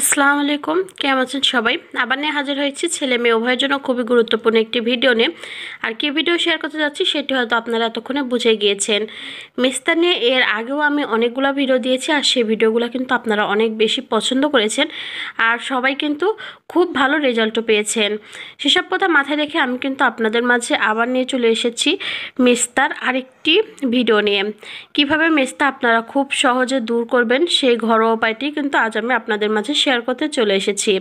আসসালামু আলাইকুম কেমন আছেন সবাই আবার নিয়ে হাজির হয়েছি ছেলে মেয়ে উভয়ের জন্য খুবই গুরুত্বপূর্ণ একটি ভিডিও নিয়ে আর কি ভিডিও শেয়ার করতে যাচ্ছি সেটি হয়তো আপনারা এতক্ষণে বুঝে গিয়েছেন মেস্তা নিয়ে এর আগেও আমি অনেকগুলো ভিডিও দিয়েছি আর সেই ভিডিওগুলো কিন্তু আপনারা অনেক বেশি পছন্দ করেছেন আর সবাই কিন্তু খুব ভালো রেজাল্টও পেয়েছেন সেসব কথা মাথায় রেখে আমি কিন্তু আপনাদের মাঝে আবার নিয়ে চলে এসেছি মেস্তার আরেকটি ভিডিও নিয়ে কিভাবে মেস্তা আপনারা খুব সহজে দূর করবেন সেই ঘরোয়া উপায়টি কিন্তু আজ আমি আপনাদের মাঝে শেয়ার করতে চলে এসেছি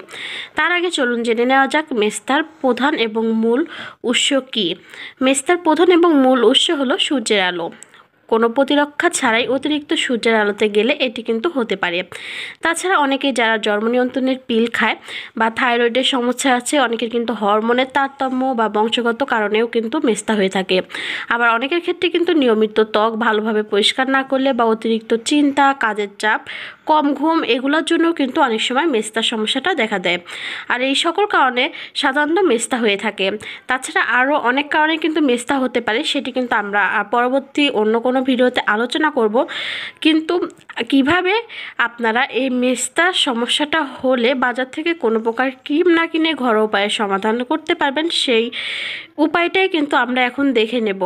তার আগে চলুন জেনে নেওয়া যাক মেস্তার প্রধান এবং মূল উৎস কী মেস্তার প্রধান এবং মূল উৎস হলো সূর্যের আলো কোনো প্রতিরক্ষা ছাড়াই অতিরিক্ত সূর্যের আলোতে গেলে এটি কিন্তু হতে পারে তাছাড়া অনেকে যারা জন্ম নিয়ন্ত্রণের পিল খায় বা থাইরয়েডের সমস্যা আছে অনেকের কিন্তু হরমোনের তারতম্য বা বংশগত কারণেও কিন্তু মেস্তা হয়ে থাকে আবার অনেকের ক্ষেত্রে কিন্তু নিয়মিত ত্বক ভালোভাবে পরিষ্কার না করলে বা অতিরিক্ত চিন্তা কাজের চাপ কম ঘুম এগুলোর জন্যও কিন্তু অনেক সময় মেস্তার সমস্যাটা দেখা দেয় আর এই সকল কারণে সাধারণত মেস্তা হয়ে থাকে তাছাড়া আরও অনেক কারণে কিন্তু মেস্তা হতে পারে সেটি কিন্তু আমরা পরবর্তী অন্য কোনো কোনো ভিডিওতে আলোচনা করব কিন্তু কিভাবে আপনারা এই মেস্তার সমস্যাটা হলে বাজার থেকে কোনো প্রকার ক্রিম না কিনে ঘরোয়া উপায়ে সমাধান করতে পারবেন সেই উপায়টাই কিন্তু আমরা এখন দেখে নেব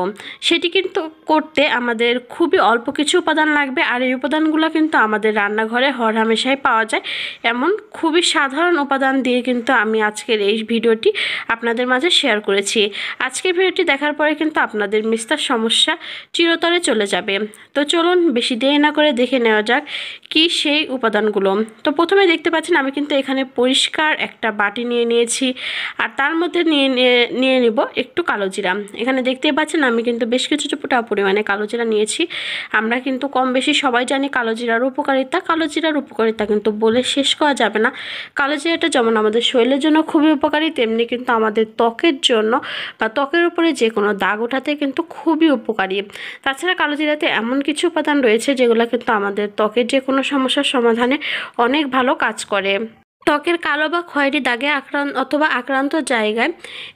সেটি কিন্তু করতে আমাদের খুবই অল্প কিছু উপাদান লাগবে আর এই উপাদানগুলো কিন্তু আমাদের রান্নাঘরে হরহামেশাই পাওয়া যায় এমন খুবই সাধারণ উপাদান দিয়ে কিন্তু আমি আজকের এই ভিডিওটি আপনাদের মাঝে শেয়ার করেছি আজকের ভিডিওটি দেখার পরে কিন্তু আপনাদের মিস্তার সমস্যা চিরতরে চলে চলে যাবে তো চলুন বেশি দেরি না করে দেখে নেওয়া যাক কি সেই উপাদানগুলো তো প্রথমে দেখতে পাচ্ছেন আমি কিন্তু এখানে পরিষ্কার একটা বাটি নিয়ে নিয়েছি আর তার মধ্যে নিয়ে নিয়ে নিব একটু কালো জিরা এখানে দেখতে পাচ্ছেন আমি কিন্তু বেশ কিছুটা পরিমাণে কালো জিরা নিয়েছি আমরা কিন্তু কম বেশি সবাই জানি কালো জিরার উপকারিতা কালো জিরার উপকারিতা কিন্তু বলে শেষ করা যাবে না কালো জিরাটা যেমন আমাদের শরীরের জন্য খুবই উপকারী তেমনি কিন্তু আমাদের ত্বকের জন্য বা ত্বকের উপরে যে কোনো দাগ ওঠাতে কিন্তু খুবই উপকারী তাছাড়া আলোজিরাতে এমন কিছু উপাদান রয়েছে যেগুলো কিন্তু আমাদের ত্বকের যে কোনো সমস্যার সমাধানে অনেক ভালো কাজ করে ত্বকের কালো বা খয়েরি দাগে আক্রান্ত অথবা আক্রান্ত জায়গায়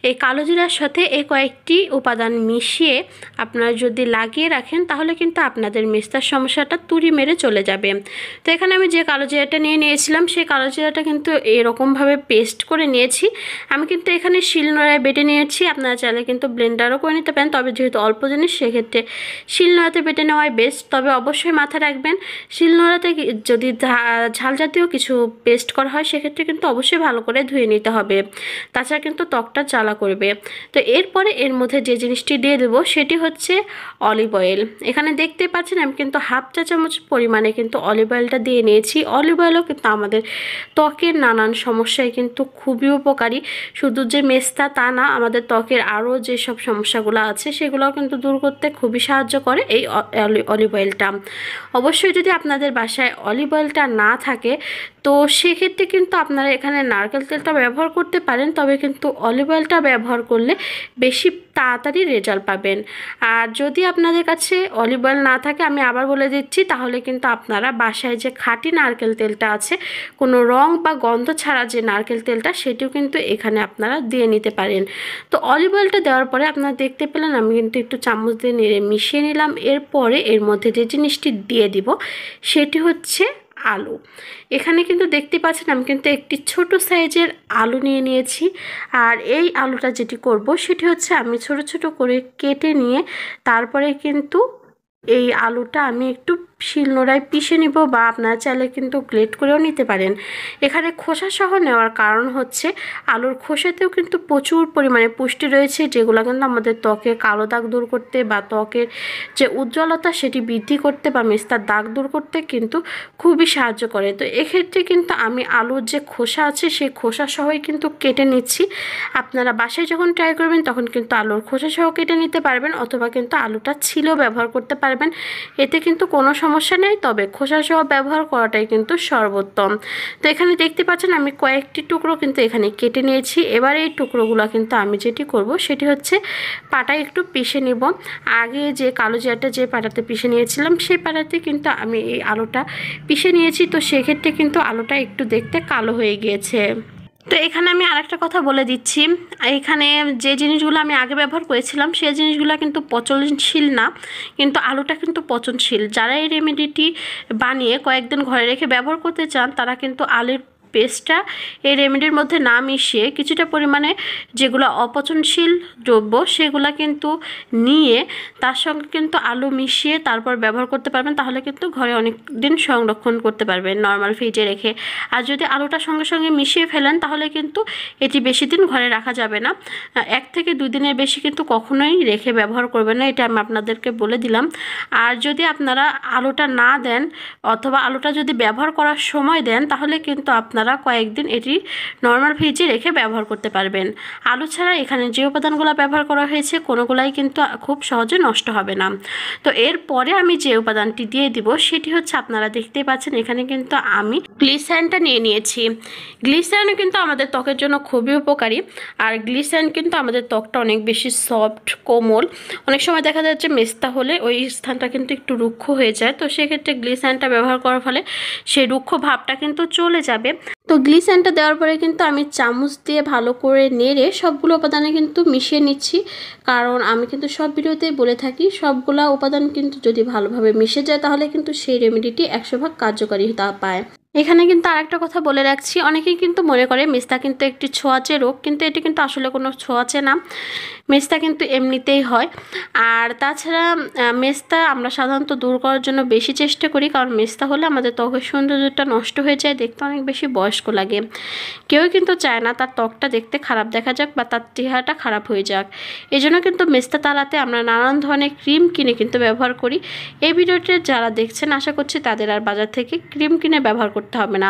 এই কালো জিরার সাথে এই কয়েকটি উপাদান মিশিয়ে আপনারা যদি লাগিয়ে রাখেন তাহলে কিন্তু আপনাদের মেস্তার সমস্যাটা তুড়ি মেরে চলে যাবে তো এখানে আমি যে কালো জিরাটা নিয়ে নিয়েছিলাম সেই কালো জিরাটা কিন্তু এরকমভাবে পেস্ট করে নিয়েছি আমি কিন্তু এখানে শিলনোড়ায় বেটে নিয়েছি আপনারা চাইলে কিন্তু ব্লেন্ডারও করে নিতে পারেন তবে যেহেতু অল্প জিনিস সেক্ষেত্রে শিলনোড়াতে বেটে নেওয়াই বেস্ট তবে অবশ্যই মাথা রাখবেন শিলনোড়াতে যদি ঝাল জাতীয় কিছু পেস্ট করা হয় সেক্ষেত্রে কিন্তু অবশ্যই ভালো করে ধুয়ে নিতে হবে তাছাড়া কিন্তু ত্বকটা জ্বালা করবে তো এরপরে এর মধ্যে যে জিনিসটি দিয়ে দেবো সেটি হচ্ছে অলিভ অয়েল এখানে দেখতে পাচ্ছেন আমি কিন্তু হাফ চা চামচ পরিমাণে কিন্তু অলিভ অয়েলটা দিয়ে নিয়েছি অলিভ অয়েলও কিন্তু আমাদের ত্বকের নানান সমস্যায় কিন্তু খুবই উপকারী শুধু যে মেস্তা তা না আমাদের ত্বকের আরও যেসব সমস্যাগুলো আছে সেগুলোও কিন্তু দূর করতে খুবই সাহায্য করে এই অলিভ অয়েলটা অবশ্যই যদি আপনাদের বাসায় অলিভ অয়েলটা না থাকে তো সেক্ষেত্রে কিন্তু কিন্তু আপনারা এখানে নারকেল তেলটা ব্যবহার করতে পারেন তবে কিন্তু অলিভ অয়েলটা ব্যবহার করলে বেশি তাড়াতাড়ি রেজাল্ট পাবেন আর যদি আপনাদের কাছে অলিভ অয়েল না থাকে আমি আবার বলে দিচ্ছি তাহলে কিন্তু আপনারা বাসায় যে খাঁটি নারকেল তেলটা আছে কোনো রং বা গন্ধ ছাড়া যে নারকেল তেলটা সেটিও কিন্তু এখানে আপনারা দিয়ে নিতে পারেন তো অলিভ অয়েলটা দেওয়ার পরে আপনারা দেখতে পেলেন আমি কিন্তু একটু চামচ দিয়ে নেড়ে মিশিয়ে নিলাম এরপরে এর মধ্যে যে জিনিসটি দিয়ে দিব সেটি হচ্ছে আলু এখানে কিন্তু দেখতে পাচ্ছেন আমি কিন্তু একটি ছোট সাইজের আলু নিয়ে নিয়েছি আর এই আলুটা যেটি করব সেটি হচ্ছে আমি ছোট ছোট করে কেটে নিয়ে তারপরে কিন্তু এই আলুটা আমি একটু শিলনোড়ায় পিষে নিব বা আপনারা চাইলে কিন্তু গ্লেট করেও নিতে পারেন এখানে খোসা সহ নেওয়ার কারণ হচ্ছে আলুর খোসাতেও কিন্তু প্রচুর পরিমাণে পুষ্টি রয়েছে যেগুলো কিন্তু আমাদের ত্বকের কালো দাগ দূর করতে বা ত্বকের যে উজ্জ্বলতা সেটি বৃদ্ধি করতে বা মেস্তার দাগ দূর করতে কিন্তু খুবই সাহায্য করে তো এক্ষেত্রে কিন্তু আমি আলুর যে খোসা আছে সেই খোসা সহই কিন্তু কেটে নিচ্ছি আপনারা বাসায় যখন ট্রাই করবেন তখন কিন্তু আলুর খোসা সহ কেটে নিতে পারবেন অথবা কিন্তু আলুটা ছিল ব্যবহার করতে পারবেন এতে কিন্তু কোনো সময় সমস্যা নেই তবে খোসা সহ ব্যবহার করাটাই কিন্তু সর্বোত্তম তো এখানে দেখতে পাচ্ছেন আমি কয়েকটি টুকরো কিন্তু এখানে কেটে নিয়েছি এবার এই টুকরোগুলো কিন্তু আমি যেটি করব সেটি হচ্ছে পাটা একটু পিষে নেব আগে যে কালো জিয়াটা যে পাটাতে পিষে নিয়েছিলাম সেই পাটাতে কিন্তু আমি এই আলোটা পিষে নিয়েছি তো সেক্ষেত্রে কিন্তু আলোটা একটু দেখতে কালো হয়ে গিয়েছে তো এখানে আমি আরেকটা কথা বলে দিচ্ছি এখানে যে জিনিসগুলো আমি আগে ব্যবহার করেছিলাম সেই জিনিসগুলো কিন্তু পচনশীল না কিন্তু আলুটা কিন্তু পচনশীল যারা এই রেমেডিটি বানিয়ে কয়েকদিন ঘরে রেখে ব্যবহার করতে চান তারা কিন্তু আলুর পেস্টটা এই রেমেডির মধ্যে না মিশিয়ে কিছুটা পরিমাণে যেগুলো অপচনশীল দ্রব্য সেগুলো কিন্তু নিয়ে তার সঙ্গে কিন্তু আলু মিশিয়ে তারপর ব্যবহার করতে পারবেন তাহলে কিন্তু ঘরে অনেক দিন সংরক্ষণ করতে পারবেন নর্মাল ফ্রিজে রেখে আর যদি আলুটা সঙ্গে সঙ্গে মিশিয়ে ফেলেন তাহলে কিন্তু এটি বেশি দিন ঘরে রাখা যাবে না এক থেকে দুই দিনের বেশি কিন্তু কখনোই রেখে ব্যবহার করবেন না এটা আমি আপনাদেরকে বলে দিলাম আর যদি আপনারা আলুটা না দেন অথবা আলুটা যদি ব্যবহার করার সময় দেন তাহলে কিন্তু আপনারা আপনারা কয়েকদিন এটি নর্মাল ফ্রিজে রেখে ব্যবহার করতে পারবেন আলু ছাড়া এখানে যে উপাদানগুলো ব্যবহার করা হয়েছে কোনোগুলাই কিন্তু খুব সহজে নষ্ট হবে না তো এরপরে আমি যে উপাদানটি দিয়ে দিব সেটি হচ্ছে আপনারা দেখতেই পাচ্ছেন এখানে কিন্তু আমি গ্লিস্যানটা নিয়ে নিয়েছি গ্লিস্যান কিন্তু আমাদের ত্বকের জন্য খুবই উপকারী আর গ্লিস্যান কিন্তু আমাদের ত্বকটা অনেক বেশি সফট কোমল অনেক সময় দেখা যাচ্ছে মেস্তা হলে ওই স্থানটা কিন্তু একটু রুক্ষ হয়ে যায় তো সেক্ষেত্রে গ্লিস্যানটা ব্যবহার করার ফলে সেই রুক্ষ ভাবটা কিন্তু চলে যাবে তো গ্লিসেনটা দেওয়ার পরে কিন্তু আমি চামচ দিয়ে ভালো করে নেড়ে সবগুলো উপাদানে কিন্তু মিশিয়ে নিচ্ছি কারণ আমি কিন্তু সব ভিডিওতেই বলে থাকি সবগুলো উপাদান কিন্তু যদি ভালোভাবে মিশে যায় তাহলে কিন্তু সেই রেমেডিটি একশো ভাগ কার্যকারী তা পায় এখানে কিন্তু আর একটা কথা বলে রাখছি অনেকেই কিন্তু মনে করে মেস্তা কিন্তু একটি ছোঁয়াচে রোগ কিন্তু এটি কিন্তু আসলে কোনো ছোঁয়াচে না মেস্তা কিন্তু এমনিতেই হয় আর তাছাড়া মেস্তা আমরা সাধারণত দূর করার জন্য বেশি চেষ্টা করি কারণ মেস্তা হলে আমাদের ত্বকের সৌন্দর্যটা নষ্ট হয়ে যায় দেখতে অনেক বেশি বয়স্ক লাগে কেউ কিন্তু চায় না তার ত্বকটা দেখতে খারাপ দেখা যাক বা তার চেহারাটা খারাপ হয়ে যাক এজন্য কিন্তু মেস্তা তালাতে আমরা নানান ধরনের ক্রিম কিনে কিন্তু ব্যবহার করি এই ভিডিওটি যারা দেখছেন আশা করছি তাদের আর বাজার থেকে ক্রিম কিনে ব্যবহার করতে হবে না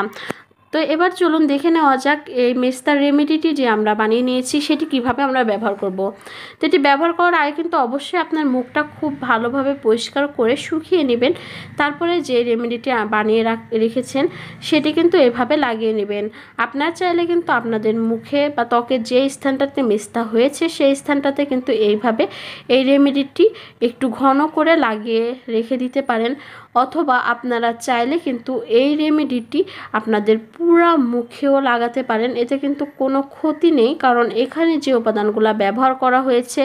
তো এবার চলুন দেখে নেওয়া যাক এই মেস্তার রেমেডিটি যে আমরা বানিয়ে নিয়েছি সেটি কিভাবে আমরা ব্যবহার করব। তো এটি ব্যবহার করার আগে কিন্তু অবশ্যই আপনার মুখটা খুব ভালোভাবে পরিষ্কার করে শুকিয়ে নেবেন তারপরে যে রেমেডিটি বানিয়ে রেখেছেন সেটি কিন্তু এভাবে লাগিয়ে নেবেন আপনার চাইলে কিন্তু আপনাদের মুখে বা ত্বকের যে স্থানটাতে মেস্তা হয়েছে সেই স্থানটাতে কিন্তু এইভাবে এই রেমেডিটি একটু ঘন করে লাগিয়ে রেখে দিতে পারেন অথবা আপনারা চাইলে কিন্তু এই রেমেডিটি আপনাদের পুরা মুখেও লাগাতে পারেন এতে কিন্তু কোনো ক্ষতি নেই কারণ এখানে যে উপাদানগুলো ব্যবহার করা হয়েছে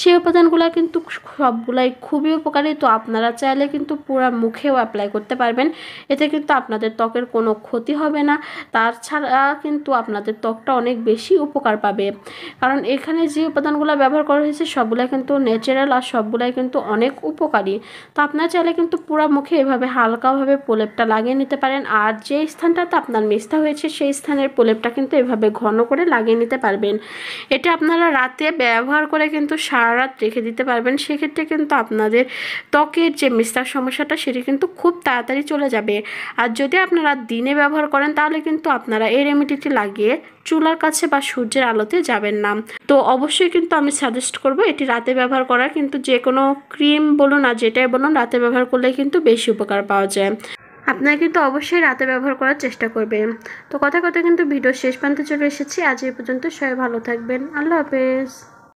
সেই উপাদানগুলো কিন্তু সবগুলাই খুবই উপকারী তো আপনারা চাইলে কিন্তু পুরা মুখেও অ্যাপ্লাই করতে পারবেন এতে কিন্তু আপনাদের ত্বকের কোনো ক্ষতি হবে না তাছাড়া কিন্তু আপনাদের ত্বকটা অনেক বেশি উপকার পাবে কারণ এখানে যে উপাদানগুলো ব্যবহার করা হয়েছে সবগুলাই কিন্তু ন্যাচারাল আর সবগুলাই কিন্তু অনেক উপকারী তো আপনারা চাইলে কিন্তু পুরা মুখে এভাবে হালকাভাবে প্রলেপটা লাগিয়ে নিতে পারেন আর যে স্থানটাতে আপনার মেস্তা হয়েছে সেই স্থানের প্রলেপটা কিন্তু এভাবে ঘন করে লাগিয়ে নিতে পারবেন এটা আপনারা রাতে ব্যবহার করে কিন্তু সারা রাত রেখে দিতে পারবেন সেক্ষেত্রে কিন্তু আপনাদের ত্বকের যে মেস্তার সমস্যাটা সেটি কিন্তু খুব তাড়াতাড়ি চলে যাবে আর যদি আপনারা দিনে ব্যবহার করেন তাহলে কিন্তু আপনারা এই রেমিডিটি লাগিয়ে চুলার কাছে বা সূর্যের আলোতে যাবেন না তো অবশ্যই কিন্তু আমি সাজেস্ট করব এটি রাতে ব্যবহার করা কিন্তু যে কোনো ক্রিম বলুন আর যেটাই বলুন রাতে ব্যবহার করলে কিন্তু বেশি উপকার পাওয়া যায় আপনারা কিন্তু অবশ্যই রাতে ব্যবহার করার চেষ্টা করবেন তো কথা কথা কিন্তু ভিডিও শেষ প্রান্তে চলে এসেছি আজ এই পর্যন্ত সবাই ভালো থাকবেন আল্লাহ হাফেজ